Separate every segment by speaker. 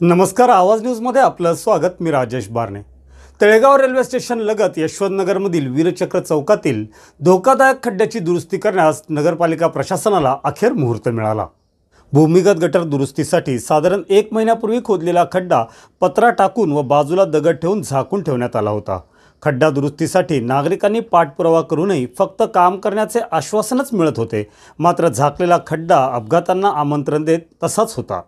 Speaker 1: नमस्कार आवाज न्यूजमध्ये आपलं स्वागत मी राजेश बारणे तळेगाव रेल्वे स्टेशन लगत यशवंतनगरमधील वीरचक्र चौकातील धोकादायक खड्ड्याची दुरुस्ती करण्यास नगरपालिका प्रशासनाला अखेर मुहूर्त मिळाला भूमिगत गटर दुरुस्तीसाठी साधारण एक महिन्यापूर्वी खोदलेला खड्डा पत्रा टाकून व बाजूला दगड ठेवून झाकून ठेवण्यात आला होता खड्डा दुरुस्तीसाठी नागरिकांनी पाठपुरावा करूनही फक्त काम करण्याचे आश्वासनच मिळत होते मात्र झाकलेला खड्डा अपघातांना आमंत्रण देत तसाच होता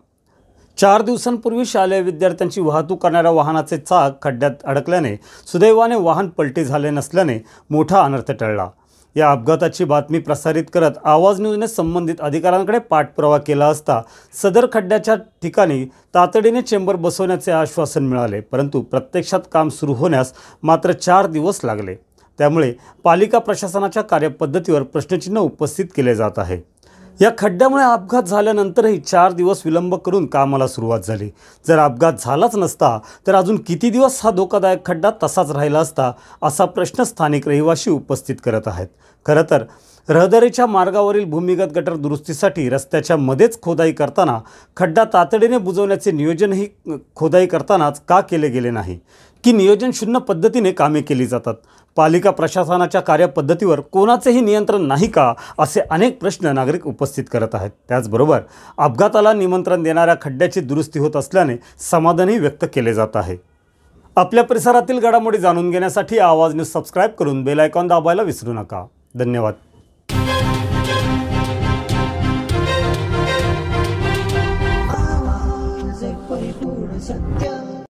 Speaker 1: चार दिवसांपूर्वी शालेय विद्यार्थ्यांची वाहतूक करणाऱ्या वाहनाचे चाक खड्ड्यात अडकल्याने सुदैवाने वाहन पलटी झाले नसल्याने मोठा अनर्थ टळला या अपघाताची बातमी प्रसारित करत आवाज न्यूजने संबंधित अधिकाऱ्यांकडे पाठपुरावा केला असता सदर खड्ड्याच्या ठिकाणी तातडीने चेंबर बसवण्याचे आश्वासन मिळाले परंतु प्रत्यक्षात काम सुरू होण्यास मात्र चार दिवस लागले त्यामुळे पालिका प्रशासनाच्या कार्यपद्धतीवर प्रश्नचिन्ह उपस्थित केले जात आहे या खड्ड्यामुळे अपघात झाल्यानंतरही चार दिवस विलंब करून कामाला सुरुवात झाली जर अपघात झालाच नसता तर अजून किती दिवस हा धोकादायक खड्डा तसाच राहिला असता असा प्रश्न स्थानिक रहिवाशी उपस्थित करत आहेत खरं तर रहदारीच्या मार्गावरील भूमिगत गटर दुरुस्तीसाठी रस्त्याच्या मध्येच खोदाई करताना खड्डा तातडीने बुजवण्याचे नियोजनही खोदाई करतानाच का केले गेले नाही की नियोजन शून्य पद्धतीने कामे केली जातात पालिका प्रशासनाच्या कार्यपद्धतीवर कोणाचेही नियंत्रण नाही का असे अनेक प्रश्न नागरिक उपस्थित करत आहेत त्याचबरोबर अपघाताला निमंत्रण देणाऱ्या खड्ड्याची दुरुस्ती होत असल्याने समाधानही व्यक्त केले जात आहे आपल्या परिसरातील घडामोडी जाणून घेण्यासाठी आवाज न्यूज सबस्क्राईब करून बेलायकॉन दाबायला विसरू नका धन्यवाद
Speaker 2: 突然删掉。